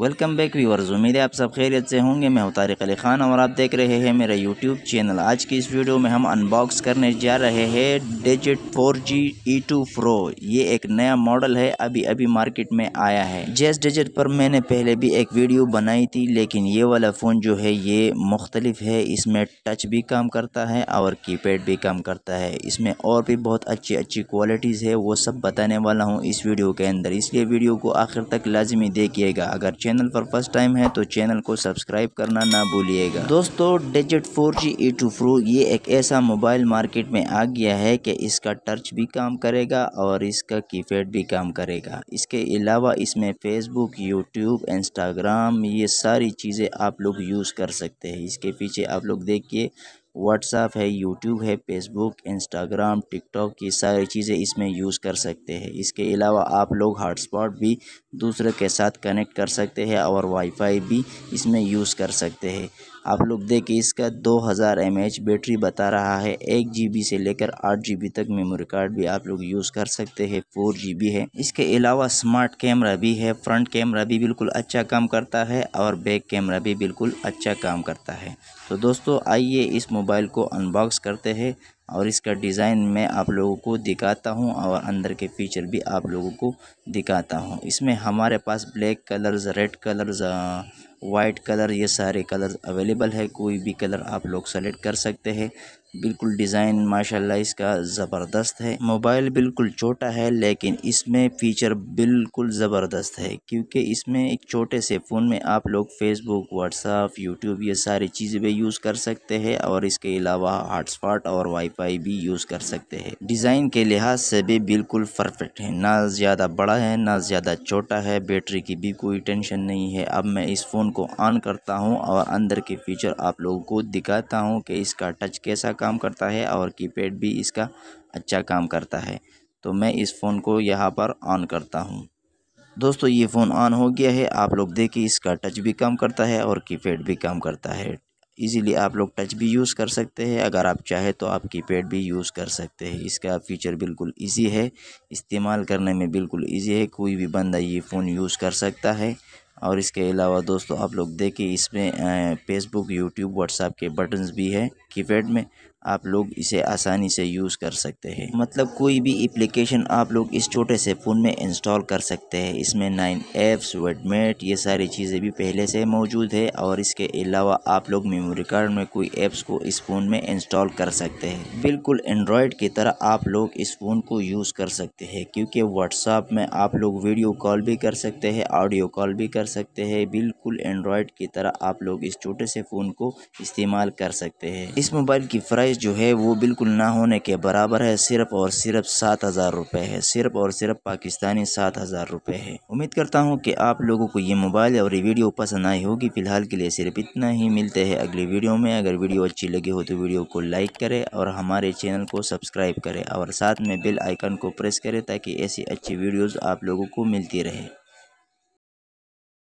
welcome back viewers उम्मीद है आप सब खैरियत से होंगे मैं हूं तारिक अली खान और आप देख रहे हैं मेरा यूट्यूब चैनल आज की इस वीडियो में हम अनबॉक्स करने जा रहे हैं डिजिट 4G E2 Pro ये एक नया मॉडल है अभी अभी मार्केट में आया है जेस डिजिट पर मैंने पहले भी एक वीडियो बनाई थी लेकिन ये वाला फ़ोन जो है ये मुख्तलिफ है इसमें टच भी काम करता है और की भी काम करता है इसमें और भी बहुत अच्छी अच्छी क्वालिटीज़ है वो सब बताने वाला हूँ इस वीडियो के अंदर इसलिए वीडियो को आखिर तक लाजमी देखिएगा अगर चैनल पर फर्स्ट टाइम है तो चैनल को सब्सक्राइब करना ना भूलिएगा दोस्तों digit four G A two pro ये एक ऐसा मोबाइल मार्केट में आ गया है कि इसका टच भी काम करेगा और इसका कीपैड भी काम करेगा इसके अलावा इसमें फेसबुक यूट्यूब इंस्टाग्राम ये सारी चीज़ें आप लोग यूज़ कर सकते हैं इसके पीछे आप लोग देखिए व्हाट्सअप है यूट्यूब है फेसबुक इंस्टाग्राम टिकटॉक ये सारी चीज़ें इसमें यूज़ कर सकते हैं इसके अलावा आप लोग हॉटस्पॉट भी दूसरे के साथ कनेक्ट कर सकते हैं और वाईफाई भी इसमें यूज़ कर सकते हैं आप लोग देखिए इसका 2000 हज़ार बैटरी बता रहा है एक जी से लेकर आठ जी तक मेमोरी कार्ड भी आप लोग यूज़ कर सकते हैं फोर जी है इसके अलावा स्मार्ट कैमरा भी है फ्रंट कैमरा भी बिल्कुल अच्छा काम करता है और बैक कैमरा भी बिल्कुल अच्छा काम करता है तो दोस्तों आइए इस मोबाइल को अनबॉक्स करते हैं और इसका डिज़ाइन मैं आप लोगों को दिखाता हूँ और अंदर के फीचर भी आप लोगों को दिखाता हूँ इसमें हमारे पास black colours red colours white colour ये सारे कलर अवेलेबल है कोई भी कलर आप लोग सेलेक्ट कर सकते हैं बिल्कुल डिज़ाइन माशाल्लाह इसका ज़बरदस्त है मोबाइल बिल्कुल छोटा है लेकिन इसमें फ़ीचर बिल्कुल ज़बरदस्त है क्योंकि इसमें एक छोटे से फ़ोन में आप लोग फेसबुक व्हाट्सअप यूट्यूब ये सारी चीज़ें भी यूज़ कर सकते हैं और इसके अलावा हॉटस्पॉट और वाईफाई भी यूज़ कर सकते हैं डिज़ाइन के लिहाज से भी बिल्कुल परफेक्ट है ना ज़्यादा बड़ा है ना ज़्यादा छोटा है बैटरी की भी कोई टेंशन नहीं है अब मैं इस फ़ोन को ऑन करता हूँ और अंदर के फ़ीचर आप लोगों को दिखाता हूँ कि इसका टच कैसा काम करता है और कीपैड भी इसका अच्छा काम करता है तो मैं इस फ़ोन को यहाँ पर ऑन करता हूँ दोस्तों ये फ़ोन ऑन हो गया है आप लोग देखिए इसका टच भी काम करता है और कीपैड भी काम करता है इजीली आप लोग टच भी यूज़ कर सकते हैं अगर आप चाहे तो आप कीपैड भी यूज़ कर सकते हैं इसका फीचर बिल्कुल इजी है इस्तेमाल करने में बिल्कुल इजी है कोई भी बंदा ये फ़ोन यूज़ कर सकता है और इसके अलावा दोस्तों आप लोग देखिए इसमें फेसबुक यूट्यूब व्हाट्सएप के बटन्स भी है कीपैड में आप लोग इसे आसानी से यूज़ कर सकते हैं मतलब कोई भी एप्लीकेशन आप लोग इस छोटे से फ़ोन में इंस्टॉल कर सकते हैं इसमें नाइन एप्स वेडमेट ये सारी चीज़ें भी पहले से मौजूद है और इसके अलावा आप लोग मेमोरी कार्ड में कोई ऐप्स को इस फ़ोन में इंस्टॉल कर सकते हैं बिल्कुल एंड्रॉयड की तरह आप लोग इस फ़ोन को यूज़ कर सकते हैं क्योंकि व्हाट्सअप में आप लोग वीडियो कॉल भी कर सकते हैं ऑडियो कॉल भी कर सकते हैं बिल्कुल एंड्रॉयड की तरह आप लोग इस छोटे से फ़ोन को इस्तेमाल कर सकते हैं इस मोबाइल की प्राइस प्राइस जो है वो बिल्कुल ना होने के बराबर है सिर्फ और सिर्फ सात हज़ार रुपये है सिर्फ और सिर्फ पाकिस्तानी सात हज़ार रुपये है उम्मीद करता हूँ कि आप लोगों को ये मोबाइल और ये वीडियो पसंद आई होगी फिलहाल के लिए सिर्फ इतना ही मिलते हैं अगली वीडियो में अगर वीडियो अच्छी लगी हो तो वीडियो को लाइक करें और हमारे चैनल को सब्सक्राइब करें और साथ में बेल आइकन को प्रेस करें ताकि ऐसी अच्छी वीडियोज़ आप लोगों को मिलती रहे